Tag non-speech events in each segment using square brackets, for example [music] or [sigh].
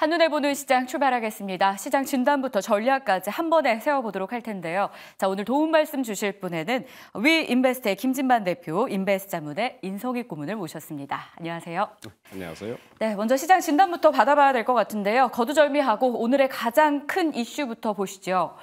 한눈에 보는 시장 출발하겠습니다. 시장 진단부터 전략까지 한 번에 세워보도록 할 텐데요. 자, 오늘 도움 말씀 주실 분에는 위인베스트의 김진만 대표, 인베스자문의 트 인성희 고문을 모셨습니다. 안녕하세요. 네, 안녕하세요. 네, 먼저 시장 진단부터 받아봐야 될 것 같은데요. 거두절미하고 오늘의 가장 큰 이슈부터 보시죠.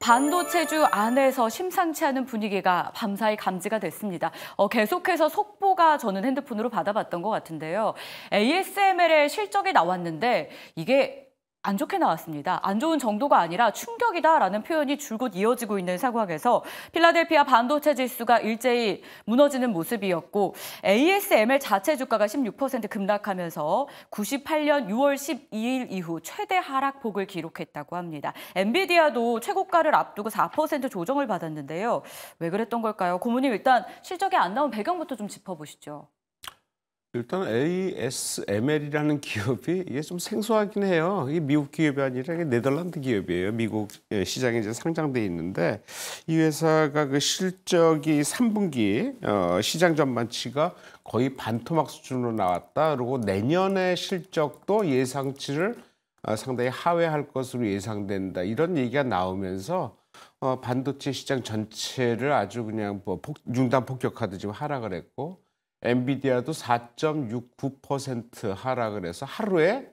반도체주 안에서 심상치 않은 분위기가 밤사이 감지가 됐습니다. 어, 계속해서 속보가 저는 핸드폰으로 받아봤던 것 같은데요. ASML의 실적이 나왔는데 이게 안 좋게 나왔습니다. 안 좋은 정도가 아니라 충격이다라는 표현이 줄곧 이어지고 있는 상황에서 필라델피아 반도체 지수가 일제히 무너지는 모습이었고 ASML 자체 주가가 16% 급락하면서 98년 6월 12일 이후 최대 하락폭을 기록했다고 합니다. 엔비디아도 최고가를 앞두고 4% 조정을 받았는데요. 왜 그랬던 걸까요? 고모님 일단 실적이 안 나온 배경부터 좀 짚어보시죠. 일단 ASML이라는 기업이 이게 좀 생소하긴 해요. 이 미국 기업이 아니라 이게 네덜란드 기업이에요. 미국 예, 시장에 이제 상장돼 있는데 이 회사가 그 실적이 3분기 어, 시장 전반치가 거의 반토막 수준으로 나왔다. 그리고 내년에 실적도 예상치를 어, 상당히 하회할 것으로 예상된다. 이런 얘기가 나오면서 어, 반도체 시장 전체를 아주 그냥 뭐 폭, 융단 폭격하듯이 하락을 했고 엔비디아도 4.69% 하락을 해서 하루에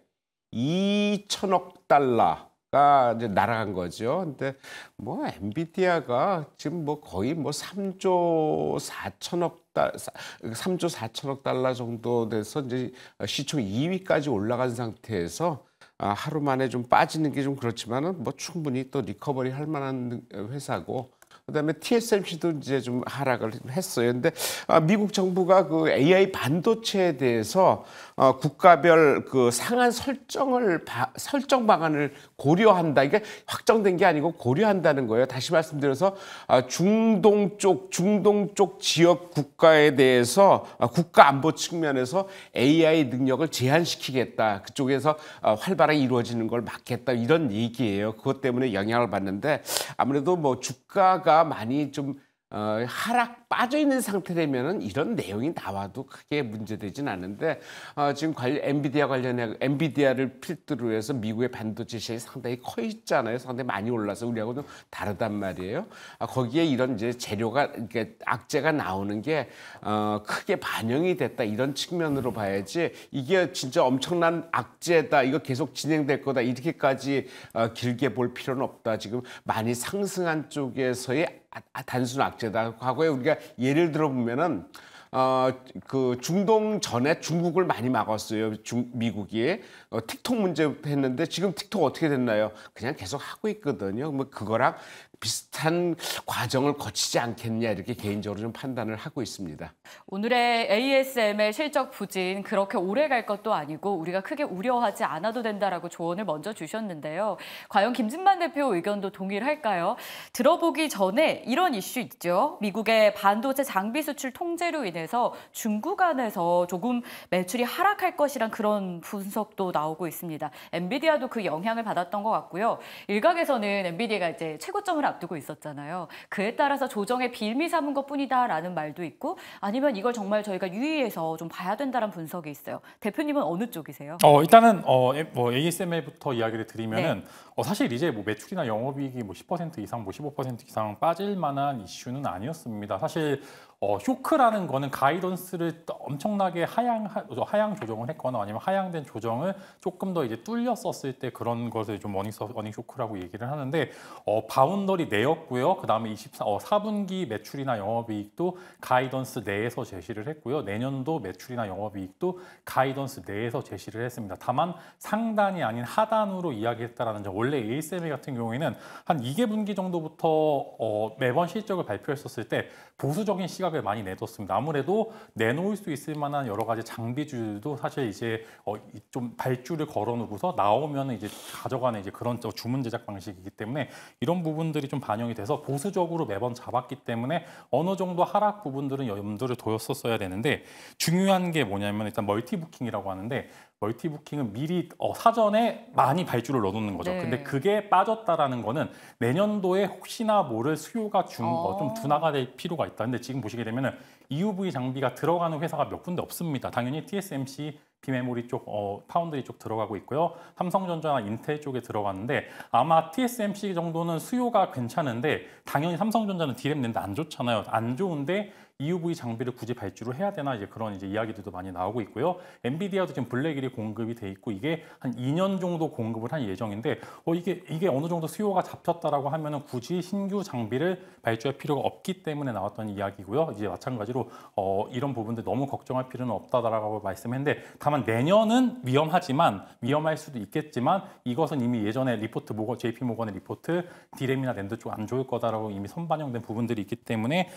2천억 달러가 이제 날아간 거죠. 근데 뭐 엔비디아가 지금 뭐 거의 뭐 3조 4천억 달 3조 4천억 달러 정도 돼서 이제 시총 2위까지 올라간 상태에서 아, 하루 만에 좀 빠지는 게 좀 그렇지만은 뭐 충분히 또 리커버리 할 만한 회사고 그다음에 TSMC도 이제 좀 하락을 했어요. 근데 아, 미국 정부가 그 AI 반도체에 대해서 어, 국가별 그 상한 설정을 바, 설정 방안을 고려한다. 그러니까 확정된 게 아니고 고려한다는 거예요. 다시 말씀드려서 어, 중동 쪽 중동 쪽 지역 국가에 대해서 어, 국가 안보 측면에서 AI 능력을 제한시키겠다. 그쪽에서 어, 활발하게 이루어지는 걸 막겠다. 이런 얘기예요. 그것 때문에 영향을 받는데 아무래도 뭐 주가가 많이 좀 어, 하락 빠져 있는 상태라면은 이런 내용이 나와도 크게 문제되진 않은데 어, 지금 관련 엔비디아 관련해 엔비디아를 필두로 해서 미국의 반도체 시장이 상당히 커 있잖아요. 상당히 많이 올라서 우리하고는 다르단 말이에요. 아, 거기에 이런 이제 재료가 이렇게 악재가 나오는 게 어, 크게 반영이 됐다 이런 측면으로 봐야지 이게 진짜 엄청난 악재다 이거 계속 진행될 거다 이렇게까지 어, 길게 볼 필요는 없다. 지금 많이 상승한 쪽에서의 아, 아, 단순 악재다. 과거에 우리가 예를 들어보면은 어그 중동 전에 중국을 많이 막았어요. 중, 미국이 어, 틱톡 문제 했는데 지금 틱톡 어떻게 됐나요? 그냥 계속 하고 있거든요. 뭐 그거랑 비슷한 과정을 거치지 않겠냐 이렇게 개인적으로 좀 판단을 하고 있습니다. 오늘의 ASM의 실적 부진 그렇게 오래 갈 것도 아니고 우리가 크게 우려하지 않아도 된다라고 조언을 먼저 주셨는데요. 과연 김진만 대표 의견도 동일할까요? 들어보기 전에 이런 이슈 있죠. 미국의 반도체 장비 수출 통제로 인해서 중국 안에서 조금 매출이 하락할 것이란 그런 분석도 나 나오고 있습니다. 엔비디아도 그 영향을 받았던 것 같고요. 일각에서는 엔비디아가 이제 최고점을 앞두고 있었잖아요. 그에 따라서 조정에 빌미 삼은 것뿐이다라는 말도 있고 아니면 이걸 정말 저희가 유의해서 좀 봐야 된다는 분석이 있어요. 대표님은 어느 쪽이세요? 어 일단은 어뭐 예, ASML부터 이야기를 드리면은 네. 어, 사실 이제 뭐 매출이나 영업이익이 뭐 10% 이상, 뭐 15% 이상 빠질 만한 이슈는 아니었습니다. 사실 어, 쇼크라는 거는 가이던스를 엄청나게 하향 하향 조정을 했거나 아니면 하향된 조정을 조금 더 이제 뚫렸었을 때 그런 것을 좀 어닝 어닝 쇼크라고 얘기를 하는데 어, 바운더리 내였고요. 그다음에 24 어, 4분기 매출이나 영업이익도 가이던스 내에서 제시를 했고요. 내년도 매출이나 영업이익도 가이던스 내에서 제시를 했습니다. 다만 상단이 아닌 하단으로 이야기했다라는 점. 원래 ASML 같은 경우에는 한 2개 분기 정도부터 어, 매번 실적을 발표했었을 때 보수적인 시각 시각을 많이 내뒀습니다. 아무래도 내놓을 수 있을 만한 여러 가지 장비주도 사실 이제 어, 좀 발주를 걸어놓고서 나오면 이제 가져가는 이제 그런 주문 제작 방식이기 때문에 이런 부분들이 좀 반영이 돼서 보수적으로 매번 잡았기 때문에 어느 정도 하락 부분들은 염두를 둬였었어야 되는데 중요한 게 뭐냐면 일단 멀티부킹이라고 하는데 멀티부킹은 미리 어, 사전에 많이 발주를 넣어놓는 거죠. 네. 근데 그게 빠졌다라는 거는 내년도에 혹시나 모를 수요가 준 거좀 어, 어. 둔화가 될 필요가 있다. 근데 지금 보시게 되면 EUV 장비가 들어가는 회사가 몇 군데 없습니다. 당연히 TSMC, 비메모리 쪽, 어, 파운드리 쪽 들어가고 있고요. 삼성전자나 인텔 쪽에 들어갔는데 아마 TSMC 정도는 수요가 괜찮은데 당연히 삼성전자는 디램 낸데 안 좋잖아요. 안 좋은데 EUV 장비를 굳이 발주를 해야 되나 이제 그런 이제 이야기들도 많이 나오고 있고요. 엔비디아도 지금 블랙일이 공급이 돼 있고 이게 한 2년 정도 공급을 한 예정인데 어 이게 이게 어느 정도 수요가 잡혔다라고 하면은 굳이 신규 장비를 발주할 필요가 없기 때문에 나왔던 이야기고요. 이제 마찬가지로 어 이런 부분들 너무 걱정할 필요는 없다라고 말씀했는데 다만 내년은 위험하지만 위험할 수도 있겠지만 이것은 이미 예전에 리포트 모건 JP 모건의 리포트 디램이나 랜드 쪽 안 좋을 거다라고 이미 선반영된 부분들이 있기 때문에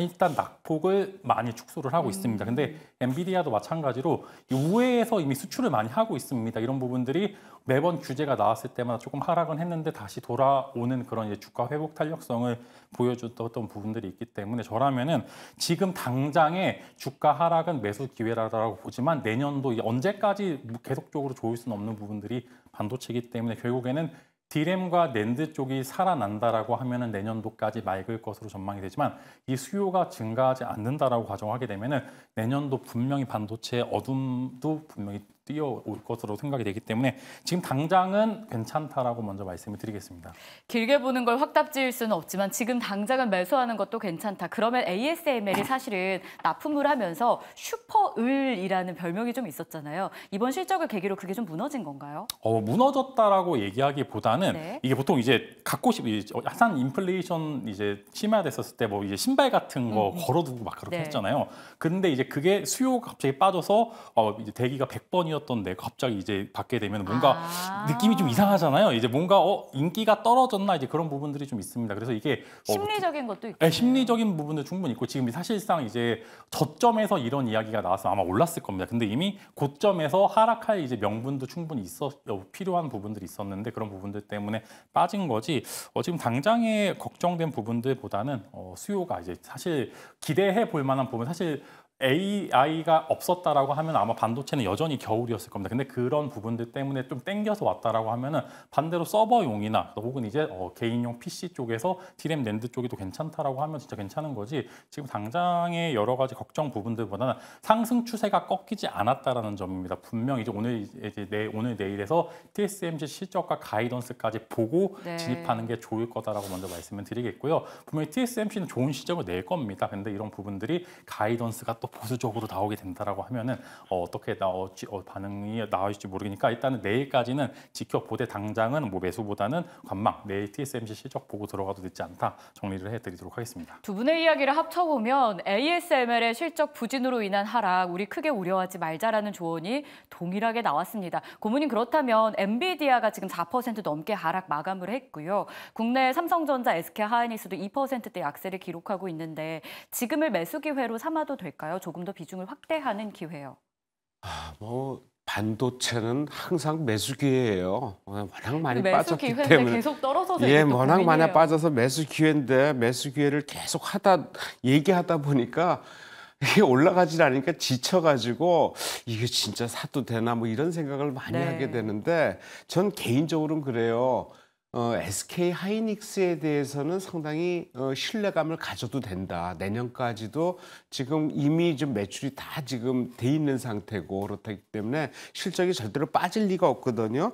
일단 낙폭을 많이 축소를 하고 음. 있습니다. 근데 엔비디아도 마찬가지로 우회에서 이미 수출을 많이 하고 있습니다. 이런 부분들이 매번 규제가 나왔을 때마다 조금 하락은 했는데 다시 돌아오는 그런 이제 주가 회복 탄력성을 보여줬던 부분들이 있기 때문에 저라면은 지금 당장의 주가 하락은 매수 기회라고 보지만 내년도 언제까지 계속적으로 좋을 수는 없는 부분들이 반도체이기 때문에 결국에는 디램과 낸드 쪽이 살아난다라고 하면은 내년도까지 맑을 것으로 전망이 되지만 이 수요가 증가하지 않는다라고 가정하게 되면은 내년도 분명히 반도체 어둠도 분명히 뛰어올 것으로 생각이 되기 때문에 지금 당장은 괜찮다라고 먼저 말씀을 드리겠습니다. 길게 보는 걸 확답 지을 수는 없지만 지금 당장은 매수하는 것도 괜찮다. 그러면 ASML이 사실은 납품을 하면서 슈퍼을이라는 별명이 좀 있었잖아요. 이번 실적을 계기로 그게 좀 무너진 건가요? 어, 무너졌다라고 얘기하기보다는 네. 이게 보통 이제 갖고 싶 하산 인플레이션 이제 심화됐었을 때 뭐 이제 신발 같은 거 음, 음. 걸어두고 막 그렇게 네. 했잖아요. 근데 이제 그게 수요가 갑자기 빠져서 어, 이제 대기가 100번이 연봉이었던데 갑자기 이제 받게 되면 뭔가 아 느낌이 좀 이상하잖아요. 이제 뭔가 어 인기가 떨어졌나 이제 그런 부분들이 좀 있습니다. 그래서 이게 어, 그 심리적인 것도 있고, 네, 심리적인 부분도 충분히 있고 지금 사실상 이제 저점에서 이런 이야기가 나와서 아마 올랐을 겁니다. 근데 이미 고점에서 하락할 이제 명분도 충분히 있어 어, 필요한 부분들이 있었는데 그런 부분들 때문에 빠진 거지. 어, 지금 당장에 걱정된 부분들보다는 어, 수요가 이제 사실 기대해 볼 만한 부분 사실 AI가 없었다라고 하면 아마 반도체는 여전히 겨울이었을 겁니다. 근데 그런 부분들 때문에 좀 땡겨서 왔다라고 하면은 반대로 서버용이나 혹은 이제 어, 개인용 PC 쪽에서 디램 랜드 쪽이 또 괜찮다라고 하면 진짜 괜찮은 거지. 지금 당장의 여러 가지 걱정 부분들보다는 상승 추세가 꺾이지 않았다라는 점입니다. 분명 이제 오늘 이제 내 오늘 내일에서 TSMC 실적과 가이던스까지 보고 네. 진입하는 게 좋을 거다라고 먼저 말씀을 드리겠고요. 분명히 TSMC는 좋은 시점을낼 겁니다. 근데 이런 부분들이 가이던스가 또 보수적으로 나오게 된다라고 하면은 어, 떻게 나올지 어, 반응이 나올지 모르니까 일단은 내일까지는 지켜보되 당장은 뭐 매수보다는 관망 내일 TSMC 실적 보고 들어가도 늦지 않다 정리를 해드리도록 하겠습니다. 두 분의 이야기를 합쳐보면 ASML의 실적 부진으로 인한 하락 우리 크게 우려하지 말자라는 조언이 동일하게 나왔습니다. 고문님 그렇다면 엔비디아가 지금 4% 넘게 하락 마감을 했고요. 국내 삼성전자, SK하이닉스도 2%대 약세를 기록하고 있는데 지금을 매수 기회로 삼아도 될까요? 볼까요? 조금 더 비중을 확대하는 기회요. 아, 뭐 반도체는 항상 매수 기회예요. 워낙 많이 매수 빠졌기 기회인데 때문에 계속 떨어져서 예, 워낙 고민이에요. 많이 빠져서 매수 기회인데 매수 기회를 계속 하다 얘기하다 보니까 이게 올라가질 않으니까 지쳐가지고 이게 진짜 사도 되나 뭐 이런 생각을 많이 네. 하게 되는데 전 개인적으로는 그래요. 어, SK 하이닉스에 대해서는 상당히 어, 신뢰감을 가져도 된다. 내년까지도 지금 이미 좀 매출이 다 지금 돼 있는 상태고 그렇기 때문에 실적이 절대로 빠질 리가 없거든요.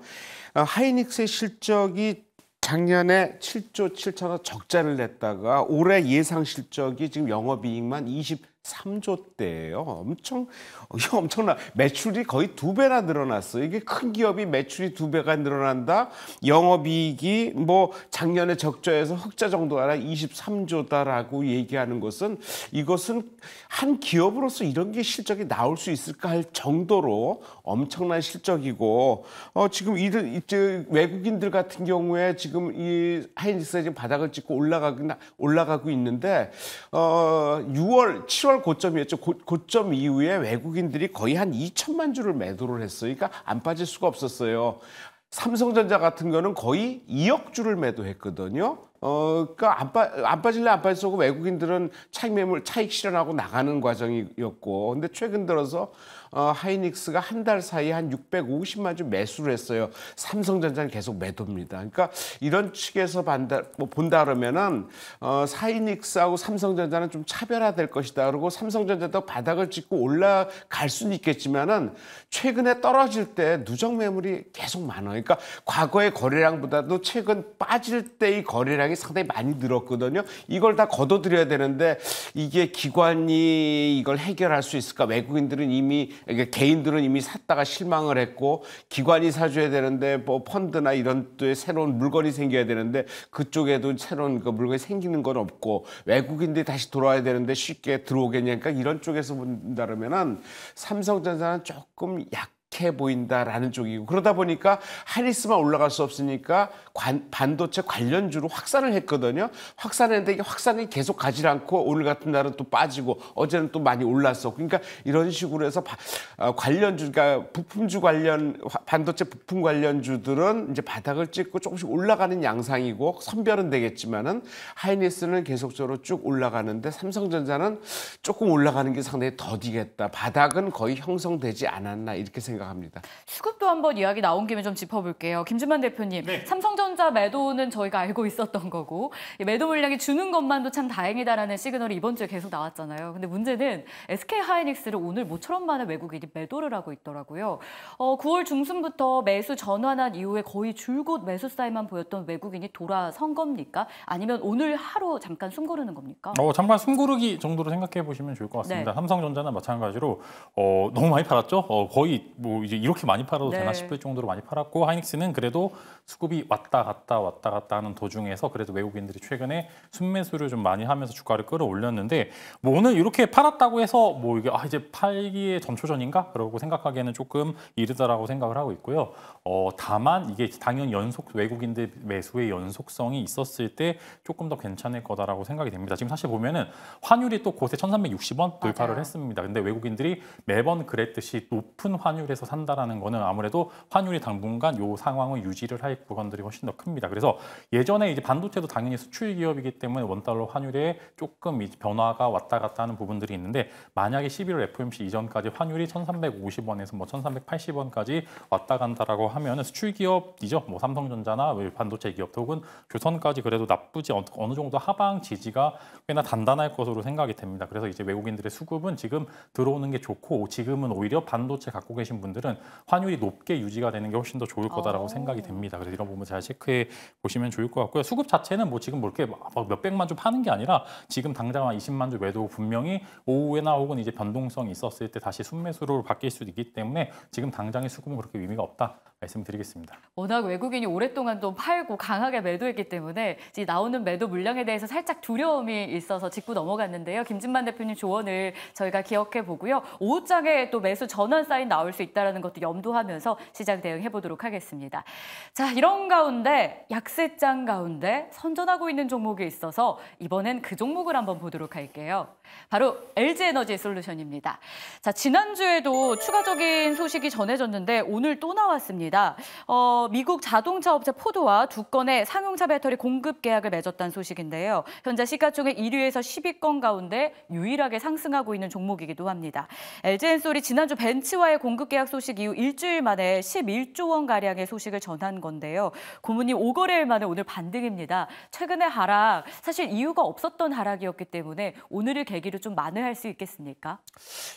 어, 하이닉스의 실적이 작년에 7조 7천억 적자를 냈다가 올해 예상 실적이 지금 영업이익만 20 3조 대예요. 엄청 이게 엄청나 매출이 거의 두 배나 늘어났어요. 이게 큰 기업이 매출이 두 배가 늘어난다. 영업이익이 뭐 작년에 적자에서 흑자 정도가 아니라 23조다라고 얘기하는 것은 이것은 한 기업으로서 이런 게 실적이 나올 수 있을까 할 정도로 엄청난 실적이고 어 지금 이들 이제 외국인들 같은 경우에 지금 이 하이닉스가 지금 바닥을 찍고 올라가고 올라가고 있는데 어 6월 7월 10월 고점이었죠. 고, 점 이후에 외국인들이 거의 한 2천만 주를 매도를 했어요. 그러니까 안 빠질 수가 없었어요. 삼성전자 같은 거는 거의 2억 주를 매도했거든요. 어, 그니까 안, 빠, 안 빠질래 안 빠질 수고 외국인들은 차익 매물 차익 실현하고 나가는 과정이었고, 근데 최근 들어서 어, 하이닉스가 한 달 사이에 한 650만 주 매수를 했어요. 삼성전자는 계속 매도입니다. 그러니까 이런 측에서 반다, 뭐 본다 그러면은 어, 하이닉스하고 삼성전자는 좀 차별화될 것이다. 그리고 삼성전자도 바닥을 찍고 올라갈 수는 있겠지만은 최근에 떨어질 때 누적 매물이 계속 많아요. 그러니까 과거의 거래량보다도 최근 빠질 때의 거래량이 상당히 많이 늘었거든요. 이걸 다거둬들여야 되는데 이게 기관이 이걸 해결할 수 있을까? 외국인들은 이미 그러니까 개인들은 이미 샀다가 실망을 했고 기관이 사줘야 되는데 뭐 펀드나 이런 또 새로운 물건이 생겨야 되는데 그쪽에도 새로운 그 물건이 생기는 건 없고 외국인들이 다시 돌아와야 되는데 쉽게 들어오겠냐 니까 그러니까 이런 쪽에서 본다면은 삼성전자는 조금 약 약해 보인다라는 쪽이고 그러다 보니까 하리스만 올라갈 수 없으니까 관, 반도체 관련주로 확산을 했거든요. 확산했는데 이게 확산이 계속 가지 않고 오늘 같은 날은 또 빠지고 어제는 또 많이 올랐어. 그러니까 이런 식으로 해서 바, 어, 관련주 그러니까 부품주 관련 반도체 부품 관련주들은 이제 바닥을 찍고 조금씩 올라가는 양상이고 선별은 되겠지만은 하이니스는 계속적으로 쭉 올라가는데 삼성전자는 조금 올라가는 게 상당히 더디겠다. 바닥은 거의 형성되지 않았나 이렇게 생각. 생각합니다. 수급도 한번 이야기 나온 김에 좀 짚어볼게요. 김준만 대표님, 네. 삼성전자 매도는 저희가 알고 있었던 거고 매도 물량이 주는 것만도 참 다행이다라는 시그널이 이번 주에 계속 나왔잖아요. 근데 문제는 SK 하이닉스를 오늘 모처럼 많은 외국인이 매도를 하고 있더라고요. 어, 9월 중순부터 매수 전환한 이후에 거의 줄곧 매수 사이만 보였던 외국인이 돌아선 겁니까? 아니면 오늘 하루 잠깐 숨 고르는 겁니까? 어, 잠깐 숨 고르기 정도로 생각해 보시면 좋을 것 같습니다. 네. 삼성전자는 마찬가지로 어, 너무 많이 팔았죠? 어, 거의 뭐뭐 이제 이렇게 많이 팔아도 되나 네. 싶을 정도로 많이 팔았고 하이닉스는 그래도 수급이 왔다 갔다 왔다 갔다 하는 도중에서 그래도 외국인들이 최근에 순매수를 좀 많이 하면서 주가를 끌어올렸는데 뭐 오늘 이렇게 팔았다고 해서 뭐 이게 아 이제 팔기에 전초전인가 그러고 생각하기에는 조금 이르다라고 생각을 하고 있고요. 어 다만 이게 당연 연속 외국인들 매수의 연속성이 있었을 때 조금 더 괜찮을 거다라고 생각이 됩니다. 지금 사실 보면은 환율이 또고에 1,360원 돌파를 맞아요. 했습니다. 근데 외국인들이 매번 그랬듯이 높은 환율에서 상태에서 산다라는 거는 아무래도 환율이 당분간 요 상황을 유지를 할 구간들이 훨씬 더 큽니다. 그래서 예전에 이제 반도체도 당연히 수출 기업이기 때문에 원달러 환율에 조금 변화가 왔다 갔다 하는 부분들이 있는데 만약에 11월 FOMC 이전까지 환율이 1350원에서 뭐 1380원까지 왔다 간다라고 하면 수출 기업이죠. 뭐 삼성전자나 반도체 기업 혹은 조선까지 그래도 나쁘지 어느 정도 하방 지지가 꽤나 단단할 것으로 생각이 됩니다. 그래서 이제 외국인들의 수급은 지금 들어오는 게 좋고 지금은 오히려 반도체 갖고 계신 분 분들은 환율이 높게 유지가 되는 게 훨씬 더 좋을 거다라고 오. 어. 생각이 됩니다. 그래서 이런 부분 잘 체크해 보시면 좋을 것 같고요. 수급 자체는 뭐 지금 뭐 몇백만 주 파는 게 아니라 지금 당장 한 20만 주 외도 분명히 오후에나 혹은 이제 변동성이 있었을 때 다시 순매수로 바뀔 수도 있기 때문에 지금 당장의 수급은 그렇게 의미가 없다 말씀드리겠습니다. 워낙 외국인이 오랫동안 좀 팔고 강하게 매도했기 때문에 이제 나오는 매도 물량에 대해서 살짝 두려움이 있어서 짚고 넘어갔는데요. 김진만 대표님 조언을 저희가 기억해 보고요. 오후장에 또 매수 전환 사인 나올 수 있다. 있다는 것도 염두하면서 시장 대응해 보도록 하겠습니다. 자, 이런 가운데 약세장 가운데 선전하고 있는 종목이 있어서 이번엔 그 종목을 한번 보도록 할게요. 바로 LG 에너지 솔루션입니다. 자, 지난주에도 추가적인 소식이 전해졌는데 오늘 또 나왔습니다. 어, 미국 자동차 업체 포드와 두 건의 상용차 배터리 공급 계약을 맺었다는 소식인데요. 현재 시가총액 1위에서 10위권 가운데 유일하게 상승하고 있는 종목이기도 합니다. LG 엔솔이 지난주 벤츠와의 공급 계약 소식 이후 일주일 만에 11조 원가량의 소식을 전한 건데요. 고문이 5거래일 만에 오늘 반등입니다. 최근의 하락, 사실 이유가 없었던 하락이었기 때문에 오늘을 계기로 좀 만회할 수 있겠습니까?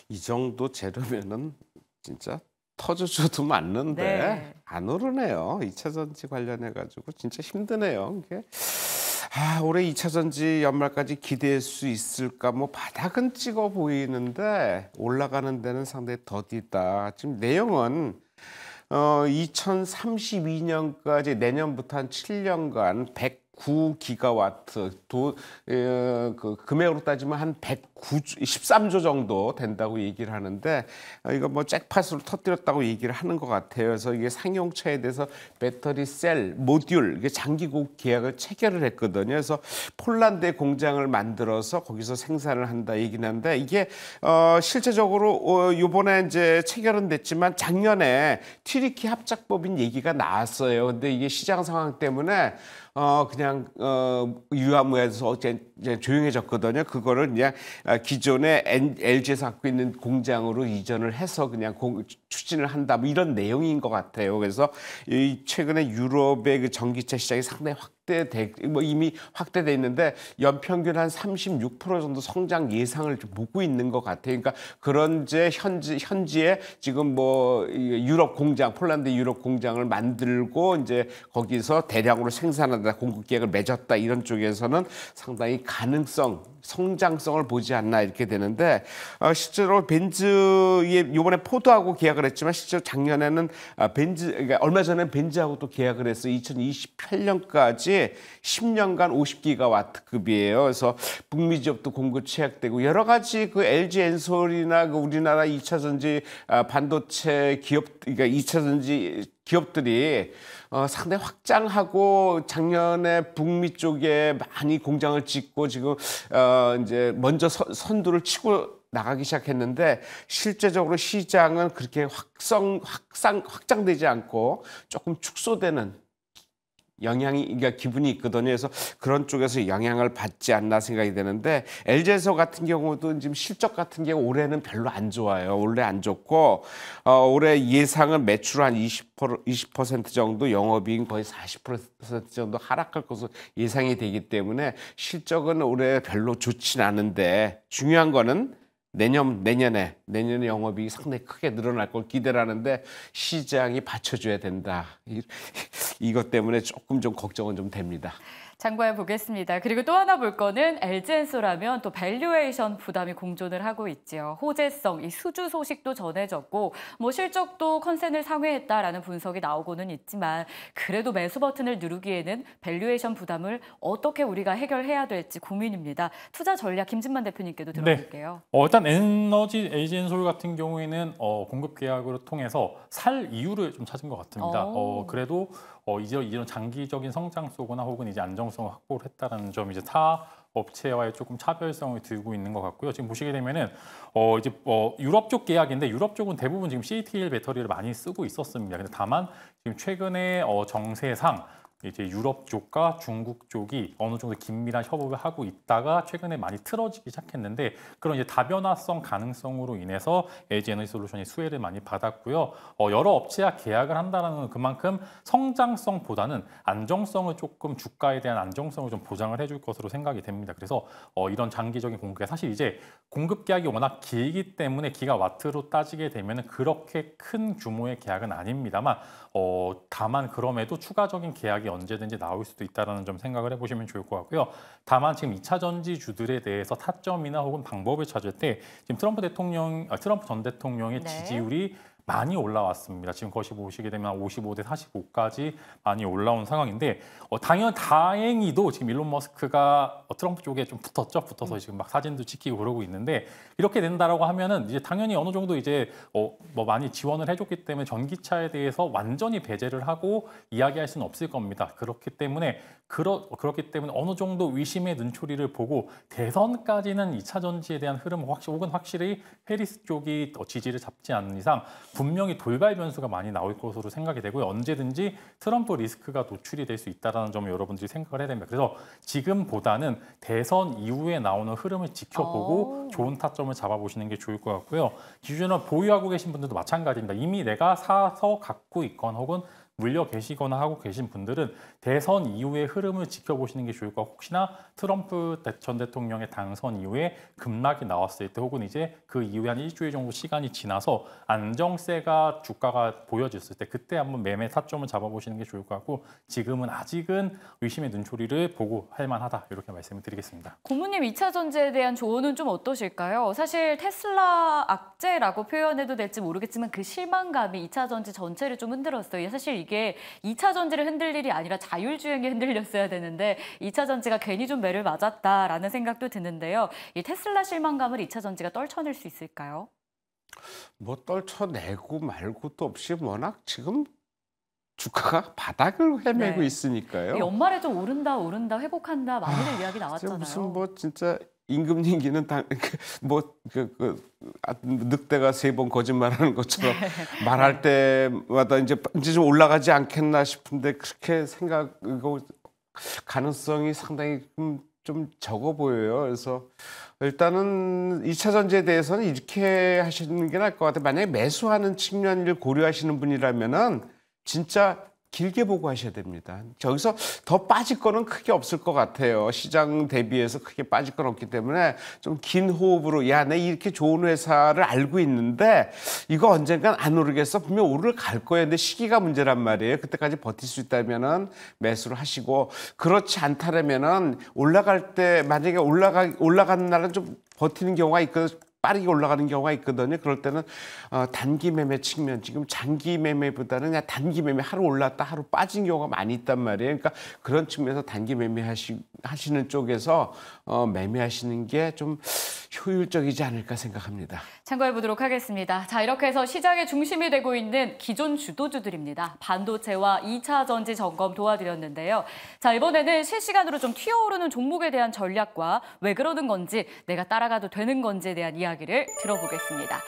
이 정도 재료면은 진짜 터져줘도 맞는데 네. 안 오르네요. 2차 전지 관련해가지고 진짜 힘드네요. 이게. 아, 올해 2차전지 연말까지 기대할 수 있을까? 뭐 바닥은 찍어 보이는데 올라가는 데는 상당히 더디다. 지금 내용은 어, 2032년까지 내년부터 한 7년간 109기가와트 도, 에, 그 금액으로 따지면 한 100. 9, 13조 정도 된다고 얘기를 하는데 어, 이거 뭐 잭팟으로 터뜨렸다고 얘기를 하는 것 같아요. 그래서 이게 상용차에 대해서 배터리 셀, 모듈, 이게 장기국 계약을 체결을 했거든요. 그래서 폴란드에 공장을 만들어서 거기서 생산을 한다 얘기는 데 이게 어, 실제적으로 어, 요번에 이제 체결은 됐지만 작년에 트리키 합작법인 얘기가 나왔어요. 근데 이게 시장 상황 때문에 어, 그냥 어, 유화무에서 어제 조용해졌거든요. 그거를 그냥 어, 아, 기존의 LG에서 갖고 있는 공장으로 이전을 해서 그냥 공, 추진을 한다 뭐 이런 내용인 것 같아요. 그래서 이 최근에 유럽의 그 전기차 시장이 상당히 확 확대돼 뭐 이미 확대돼 있는데 연평균 한 36% 정도 성장 예상을 좀보고 있는 것 같아요. 그러니까 그런 제 현지 현지에 지금 뭐 유럽 공장 폴란드 유럽 공장을 만들고 이제 거기서 대량으로 생산한다 공급 계획을 맺었다 이런 쪽에서는 상당히 가능성 성장성을 보지 않나 이렇게 되는데 어, 실제로 벤츠에 요번에 포드하고 계약을 했지만 실제로 작년에는 아, 벤츠 그러니까 얼마 전에 벤츠하고 또 계약을 해서 2028년까지 지금 10년간 50기가와트급이에요. 그래서 북미 지역도 공급 취약되고 여러 가지 그 LG 엔솔이나 그 우리나라 2차 전지 아, 반도체 기업 그러니까 2차 전지 기업들이 어, 상당히 확장하고 작년에 북미 쪽에 많이 공장을 짓고 지금 어, 이제 먼저 서, 선두를 치고 나가기 시작했는데 실제적으로 시장은 그렇게 확성, 확산 확장되지 않고 조금 축소되는 영향이 그러니까 기분이 있거든요. 그래서 그런 쪽에서 영향을 받지 않나 생각이 되는데 엘제에서 같은 경우도 지금 실적 같은 게 올해는 별로 안 좋아요. 원래 안 좋고 어, 올해 예상은 매출 한20% 20% 정도, 영업이익 거의 40% 정도 하락할 것으로 예상이 되기 때문에 실적은 올해 별로 좋진 않은데 중요한 거는 내년 내년에 내년에 영업이 상당히 크게 늘어날 걸 기대를 하는데 시장이 받쳐줘야 된다. 이것 때문에 조금 좀 걱정은 좀 됩니다. 참고해 보겠습니다. 그리고 또 하나 볼 거는 엘 g 엔솔하면또 밸류에이션 부담이 공존을 하고 있지요. 호재성, 이 수주 소식도 전해졌고 뭐 실적도 컨센을 상회했다라는 분석이 나오고는 있지만 그래도 매수 버튼을 누르기에는 밸류에이션 부담을 어떻게 우리가 해결해야 될지 고민입니다. 투자 전략 김진만 대표님께도 네. 들어볼게요. 네. 어, 일단 에너지 LG엔솔 같은 경우에는 어, 공급 계약으로 통해서 살 이유를 좀 찾은 것 같습니다. 어, 그래도 어, 이제 이런 장기적인 성장 속거나 혹은 이제 안정성을 확보를 했다라는 점 이제 타 업체와의 조금 차별성을 들고 있는 것 같고요. 지금 보시게 되면은 어 이제 어 유럽 쪽 계약인데 유럽 쪽은 대부분 지금 CATL 배터리를 많이 쓰고 있었습니다. 근데 다만 지금 최근에 어 정세상 이제 유럽 쪽과 중국 쪽이 어느 정도 긴밀한 협업을 하고 있다가 최근에 많이 틀어지기 시작했는데 그런 이제 다변화성 가능성으로 인해서 LG 에너지 솔루션이 수혜를 많이 받았고요. 어, 여러 업체와 계약을 한다는 그만큼 성장성보다는 안정성을 조금 주가에 대한 안정성을 좀 보장을 해줄 것으로 생각이 됩니다. 그래서 어, 이런 장기적인 공급가 사실 이제 공급 계약이 워낙 길기 때문에 기가와트로 따지게 되면 그렇게 큰 규모의 계약은 아닙니다만 어, 다만 그럼에도 추가적인 계약이 언제든지 나올 수도 있다는 점 생각을 해보시면 좋을 것 같고요. 다만 지금 2차 전지주들에 대해서 타점이나 혹은 방법을 찾을 때 지금 트럼프 대통령, 아, 트럼프 전 대통령의 네. 지지율이 많이 올라왔습니다. 지금 거시 보시게 되면 55대 45까지 많이 올라온 상황인데 어, 당연 다행히도 지금 일론 머스크가 어, 트럼프 쪽에 좀 붙었죠. 붙어서 지금 막 사진도 찍히고 그러고 있는데 이렇게 된다라고 하면은 이제 당연히 어느 정도 이제 어, 뭐 많이 지원을 해줬기 때문에 전기차에 대해서 완전히 배제를 하고 이야기할 수는 없을 겁니다. 그렇기 때문에 그렇, 그렇기 때문에 어느 정도 의심의 눈초리를 보고 대선까지는 2차 전지에 대한 흐름 확실, 혹은 확실히 페리스 쪽이 지지를 잡지 않는 이상 분명히 돌발 변수가 많이 나올 것으로 생각이 되고요. 언제든지 트럼프 리스크가 노출이 될 수 있다는 점을 여러분들이 생각을 해야 됩니다. 그래서 지금보다는 대선 이후에 나오는 흐름을 지켜보고 오. 아. 좋은 타점을 잡아보시는 게 좋을 것 같고요. 기준은 보유하고 계신 분들도 마찬가지입니다. 이미 내가 사서 갖고 있건 혹은 물려 계시거나 하고 계신 분들은 대선 이후의 흐름을 지켜보시는 게 좋을 것 같고 혹시나 트럼프 전 대통령의 당선 이후에 급락이 나왔을 때 혹은 이제 그 이후에 한 일주일 정도 시간이 지나서 안정세가 주가가 보여졌을 때 그때 한번 매매 타점을 잡아보시는 게 좋을 것 같고 지금은 아직은 의심의 눈초리를 보고 할 만하다 이렇게 말씀을 드리겠습니다. 고모님 2차 전지에 대한 조언은 좀 어떠실까요? 사실 테슬라 악재라고 표현해도 될지 모르겠지만 그 실망감이 2차 전지 전체를 좀 흔들었어요. 사실 이게 2차 전지를 흔들 일이 아니라 자율주행이 흔들렸어야 되는데 2차 전지가 괜히 좀 매를 맞았다라는 생각도 드는데요. 이 테슬라 실망감을 2차 전지가 떨쳐낼 수 있을까요? 뭐 떨쳐내고 말고도 없이 워낙 지금 주가가 바닥을 헤매고 네. 있으니까요. 연말에 좀 오른다 오른다 회복한다 많이들 아, 이야기 나왔잖아요. 무슨 뭐 진짜 임금 임기는 다뭐그 [laughs] 뭐, 그, 그, 아, 늑대가 세 번 거짓말하는 것처럼 [laughs] 말할 때마다 이제 이제 좀 올라가지 않겠나 싶은데 그렇게 생각 이거 가능성이 상당히 좀, 좀 적어 보여요. 그래서 일단은 2차 전제에 대해서는 이렇게 하시는 게 나을 것 같아요. 만약에 매수하는 측면을 고려하시는 분이라면은 진짜 길게 보고 하셔야 됩니다. 저기서더 빠질 거는 크게 없을 것 같아요. 시장 대비해서 크게 빠질 건 없기 때문에 좀 긴 호흡으로 야, 내 이렇게 좋은 회사를 알고 있는데 이거 언젠간 안 오르겠어. 분명 오를 갈거예요 근데 시기가 문제란 말이에요. 그때까지 버틸 수 있다면은 매수를 하시고 그렇지 않다라면은 올라갈 때 만약에 올라가 올라가는 날은 좀 버티는 경우가 있거든 빠르게 올라가는 경우가 있거든요. 그럴 때는 어, 단기 매매 측면 지금 장기 매매보다는 그냥 단기 매매 하루 올랐다 하루 빠진 경우가 많이 있단 말이에요. 그러니까 그런 측면에서 단기 매매 하시, 하시는 쪽에서 어, 매매하시는 게 좀 효율적이지 않을까 생각합니다. 참고해 보도록 하겠습니다. 자 이렇게 해서 시장의 중심이 되고 있는 기존 주도주들입니다. 반도체와 2차 전지 점검 도와드렸는데요. 자 이번에는 실시간으로 좀 튀어오르는 종목에 대한 전략과 왜 그러는 건지 내가 따라가도 되는 건지에 대한 이야기 이야기를 들어보겠습니다.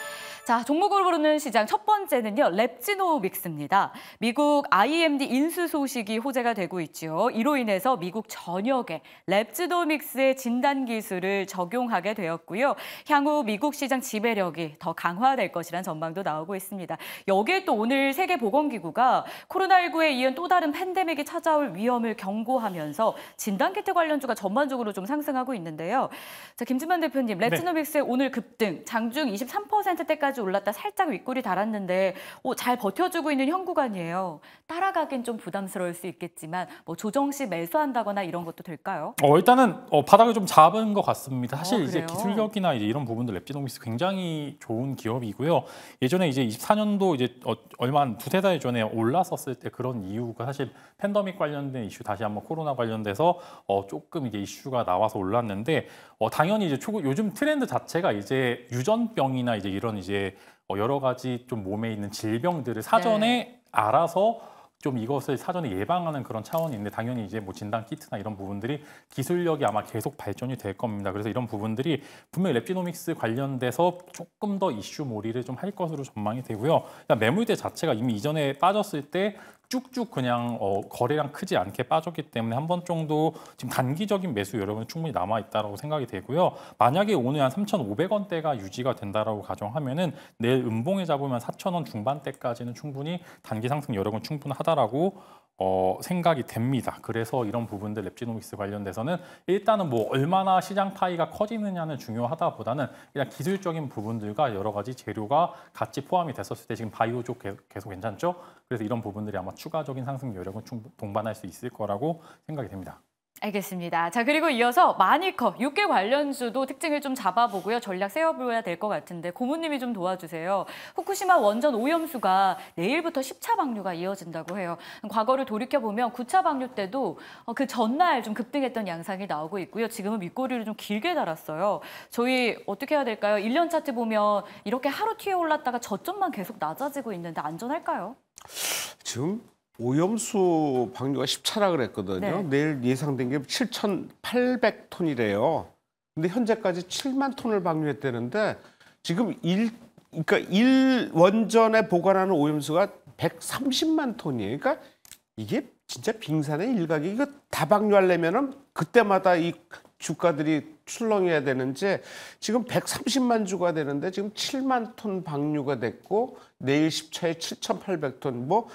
자, 종목으로 부르는 시장 첫 번째는요. 랩지노믹스입니다. 미국 IMD 인수 소식이 호재가 되고 있죠 이로 인해서 미국 전역에 랩지노믹스의 진단 기술을 적용하게 되었고요. 향후 미국 시장 지배력이 더 강화될 것이란 전망도 나오고 있습니다. 여기에 또 오늘 세계보건기구가 코로나19에 이은 또 다른 팬데믹이 찾아올 위험을 경고하면서 진단 키트 관련주가 전반적으로 좀 상승하고 있는데요. 자, 김진만 대표님, 네. 랩지노믹스의 네. 오늘 급등, 장중 23%대까지 위까지 올랐다 살짝 윗골이 달았는데 어, 잘 버텨주고 있는 현 구간이에요. 따라가긴 좀 부담스러울 수 있겠지만 뭐 조정 시 매수한다거나 이런 것도 될까요? 어, 일단은 어, 바닥을 좀 잡은 것 같습니다. 사실 어, 이제 기술력이나 이제 이런 부분들 랩지노믹스 굉장히 좋은 기업이고요. 예전에 이제 24년도 이제 어, 얼마 한 두세 달 전에 올랐었을 때 그런 이유가 사실 팬더믹 관련된 이슈 다시 한번 코로나 관련돼서 어, 조금 이제 이슈가 나와서 올랐는데 어, 당연히 이제 요즘 트렌드 자체가 이제 유전병이나 이제 이런 이제 어, 여러 가지 좀 몸에 있는 질병들을 사전에 네. 알아서 좀 이것을 사전에 예방하는 그런 차원인데 당연히 이제 뭐 진단 키트나 이런 부분들이 기술력이 아마 계속 발전이 될 겁니다. 그래서 이런 부분들이 분명히 랩지노믹스 관련돼서 조금 더 이슈몰이를 좀 할 것으로 전망이 되고요. 매물대 자체가 이미 이전에 빠졌을 때 쭉쭉 그냥 어, 거래량 크지 않게 빠졌기 때문에 한 번 정도 지금 단기적인 매수 여력은 충분히 남아 있다라고 생각이 되고요. 만약에 오늘 한 3,500원대가 유지가 된다라고 가정하면은 내일 음봉에 잡으면 4,000원 중반대까지는 충분히 단기 상승 여력은 충분하다라고 어, 생각이 됩니다. 그래서 이런 부분들 랩지노믹스 관련돼서는 일단은 뭐 얼마나 시장 파이가 커지느냐는 중요하다 보다는 그냥 기술적인 부분들과 여러 가지 재료가 같이 포함이 됐었을 때 지금 바이오 쪽 계속 괜찮죠? 그래서 이런 부분들이 아마 추가적인 상승 여력은 동반할 수 있을 거라고 생각이 됩니다. 알겠습니다. 자 그리고 이어서 마니커 육개 관련주도 특징을 좀 잡아보고요. 전략 세워보야 될 것 같은데 고모님이 좀 도와주세요. 후쿠시마 원전 오염수가 내일부터 10차 방류가 이어진다고 해요. 과거를 돌이켜보면 9차 방류 때도 어, 그 전날 좀 급등했던 양상이 나오고 있고요. 지금은 밑꼬리를 좀 길게 달았어요. 저희 어떻게 해야 될까요? 1년 차트 보면 이렇게 하루 뒤에 올랐다가 저점만 계속 낮아지고 있는데 안전할까요? 지금 오염수 방류가 10차라 그랬거든요. 네. 내일 예상된 게 7,800톤이래요. 근데 현재까지 7만 톤을 방류했다는데 지금 일 그러니까 일 원전에 보관하는 오염수가 130만 톤이에요. 그러니까 이게 진짜 빙산의 일각이 이거 다 방류하려면은 그때마다 이 주가들이 출렁해야 되는지 지금 130만 주가 되는데 지금 7만 톤 방류가 됐고 내일 10차에 7,800톤 뭐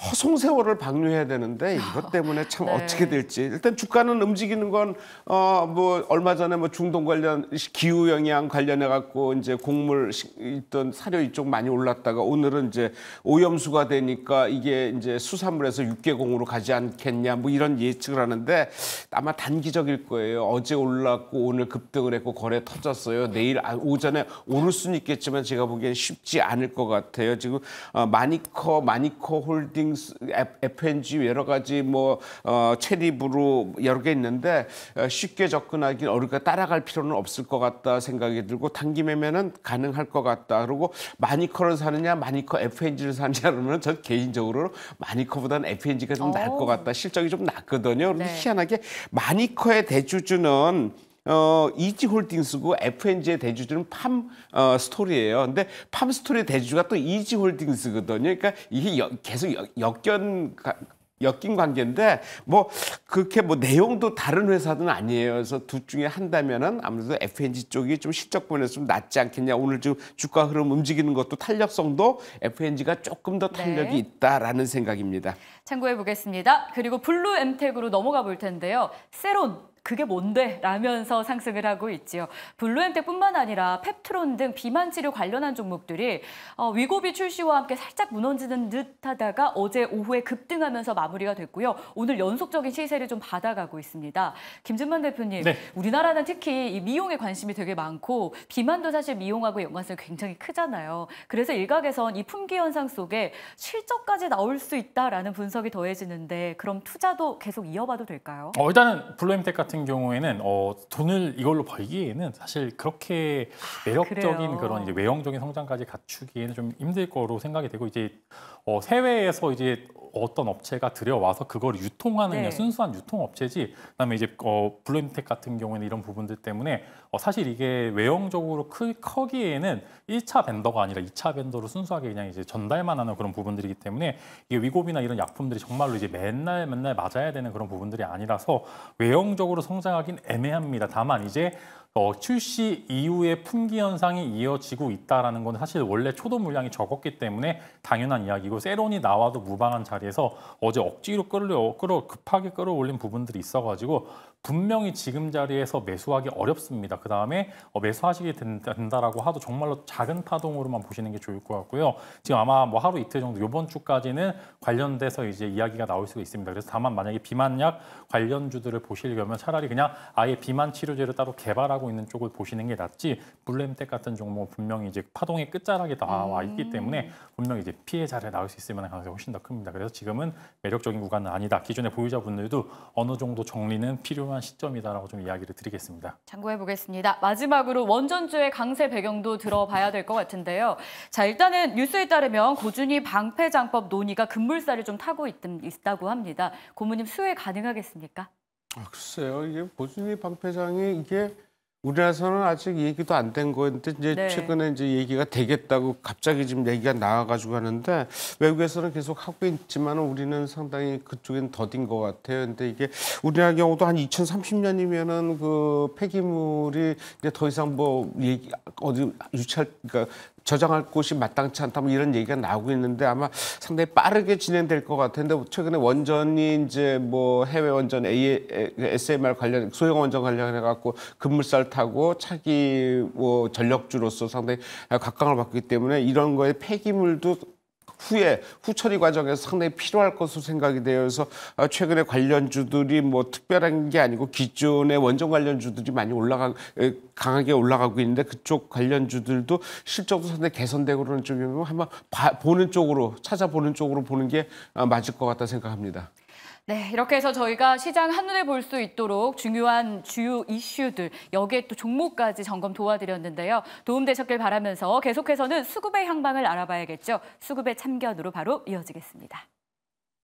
허송 세월을 방류해야 되는데 이것 때문에 참 [laughs] 네. 어떻게 될지 일단 주가는 움직이는 건 어 뭐 얼마 전에 뭐 중동 관련 기후 영향 관련해 갖고 이제 곡물 있던 사료 이쪽 많이 올랐다가 오늘은 이제 오염수가 되니까 이게 이제 수산물에서 육개공으로 가지 않겠냐 뭐 이런 예측을 하는데 아마 단기적일 거예요 어제 올랐고 오늘 급등을 했고 거래 터졌어요 내일 아, 오전에 오를 수는 있겠지만 제가 보기엔 쉽지 않을 것 같아요 지금 어, 마니커 마니커 홀딩 홀딩스, F&G 뭐 여러 가지 뭐 어, 체리브루 여러 개 있는데 어, 쉽게 접근하기 어렵게 따라갈 필요는 없을 것 같다 생각이 들고 단기 매매는 가능할 것 같다. 그리고 마니커를 사느냐 마니커 F&G를 사느냐 그러면 전 개인적으로 마니커보다는 F&G가 좀 나을 것 어. 같다. 실적이 좀 낮거든요. 그런데 네. 희한하게 마니커의 대주주는 어, 이지홀딩스고 F&G의 대주주는 팜 어, 스토리예요. 근데 팜 스토리 대주주가 또 이지홀딩스거든요. 그러니까 이게 여, 계속 역, 역견 엮인 관계인데 뭐 그렇게 뭐 내용도 다른 회사는 아니에요. 그래서 둘 중에 한다면은 아무래도 F&G 쪽이 좀실적보에서좀 낫지 않겠냐. 오늘 지금 주가 흐름 움직이는 것도 탄력성도 F&G가 조금 더 탄력이 네. 있다라는 생각입니다. 참고해 보겠습니다. 그리고 블루 엠텍으로 넘어가 볼 텐데요. 세론 그게 뭔데? 라면서 상승을 하고 있지요. 블루엔텍뿐만 아니라 펩트론 등 비만 치료 관련한 종목들이 어, 위고비 출시와 함께 살짝 무너지는 듯하다가 어제 오후에 급등하면서 마무리가 됐고요. 오늘 연속적인 시세를 좀 받아가고 있습니다. 김준만 대표님, 네. 우리나라는 특히 이 미용에 관심이 되게 많고 비만도 사실 미용하고 연관성이 굉장히 크잖아요. 그래서 일각에선 이 품귀 현상 속에 실적까지 나올 수 있다라는 분석이 더해지는데 그럼 투자도 계속 이어봐도 될까요? 어, 일단은 블루엠텍 같은 같은 경우에는 어, 돈을 이걸로 벌기에는 사실 그렇게 아, 매력적인 아, 그런 이제 외형적인 성장까지 갖추기에는 좀 힘들 거로 생각이 되고 이제 어, 해외에서 이제 어떤 업체가 들여와서 그걸 유통하는 네. 순수한 유통업체지 그다음에 이제 어, 블루인텍 같은 경우에는 이런 부분들 때문에 어, 사실 이게 외형적으로 크, 커기에는 1차 벤더가 아니라 2차 벤더로 순수하게 그냥 이제 전달만 하는 그런 부분들이기 때문에 이게 위고비나 이런 약품들이 정말로 이제 맨날 맨날 맞아야 되는 그런 부분들이 아니라서 외형적으로 성장하긴 애매합니다. 다만 이제 어, 출시 이후에 품귀 현상이 이어지고 있다는 건 사실 원래 초도 물량이 적었기 때문에 당연한 이야기고 세론이 나와도 무방한 자리에서 어제 억지로 끌려, 끌어 급하게 끌어올린 부분들이 있어가지고 분명히 지금 자리에서 매수하기 어렵습니다. 그 다음에 뭐 매수하시게 된다라고 하도 정말로 작은 파동으로만 보시는 게 좋을 것 같고요. 지금 아마 뭐 하루 이틀 정도 이번 주까지는 관련돼서 이제 이야기가 나올 수가 있습니다. 그래서 다만 만약에 비만약 관련주들을 보시려면 차라리 그냥 아예 비만 치료제를 따로 개발하고 있는 쪽을 보시는 게 낫지 블렘텍 같은 종목 뭐 분명히 이제 파동의 끝자락에 나와 있기 음. 때문에 분명히 이제 피해자를 나올 수 있을 만한 가능성이 훨씬 더 큽니다. 그래서 지금은 매력적인 구간은 아니다. 기존의 보유자분들도 어느 정도 정리는 필요한 선언한 시점이다라고 좀 이야기를 드리겠습니다. 참고해 보겠습니다. 마지막으로 원전주의 강세 배경도 들어봐야 될 것 같은데요. 자 일단은 뉴스에 따르면 고준희 방패장법 논의가 급물살을 좀 타고 있, 있다고 합니다. 고모님 수혜 가능하겠습니까? 아, 글쎄요. 이게 고준희 방패장이 이게 우리나라에서는 아직 얘기도 안 된 거였는데 이제 네. 최근에 이제 얘기가 되겠다고 갑자기 지금 얘기가 나와가지고 하는데 외국에서는 계속 하고 있지만 우리는 상당히 그쪽엔 더딘 것 같아요. 근데 이게 우리나라 경우도 한 2030년이면은 그 폐기물이 이제 더 이상 뭐 얘기 어디 유찰 그러니까 저장할 곳이 마땅치 않다 뭐 이런 얘기가 나오고 있는데 아마 상당히 빠르게 진행될 것 같은데 최근에 원전이 이제 뭐 해외 원전 ASMR 관련 소형 원전 관련해 갖고 급물살 그렇다고 차기 뭐 전력주로서 상당히 각광을 받기 때문에 이런 거에 폐기물도 후에 후처리 과정에서 상당히 필요할 것으로 생각이 되어서 최근에 관련주들이 뭐 특별한 게 아니고 기존의 원전 관련주들이 많이 올라가 강하게 올라가고 있는데 그쪽 관련주들도 실적도 상당히 개선되고 그러는 쪽이면 한번 봐, 보는 쪽으로 찾아보는 쪽으로 보는 게 아, 맞을 것 같다 생각합니다. 네, 이렇게 해서 저희가 시장 한눈에 볼 수 있도록 중요한 주요 이슈들, 여기에 또 종목까지 점검 도와드렸는데요. 도움되셨길 바라면서 계속해서는 수급의 향방을 알아봐야겠죠. 수급의 참견으로 바로 이어지겠습니다.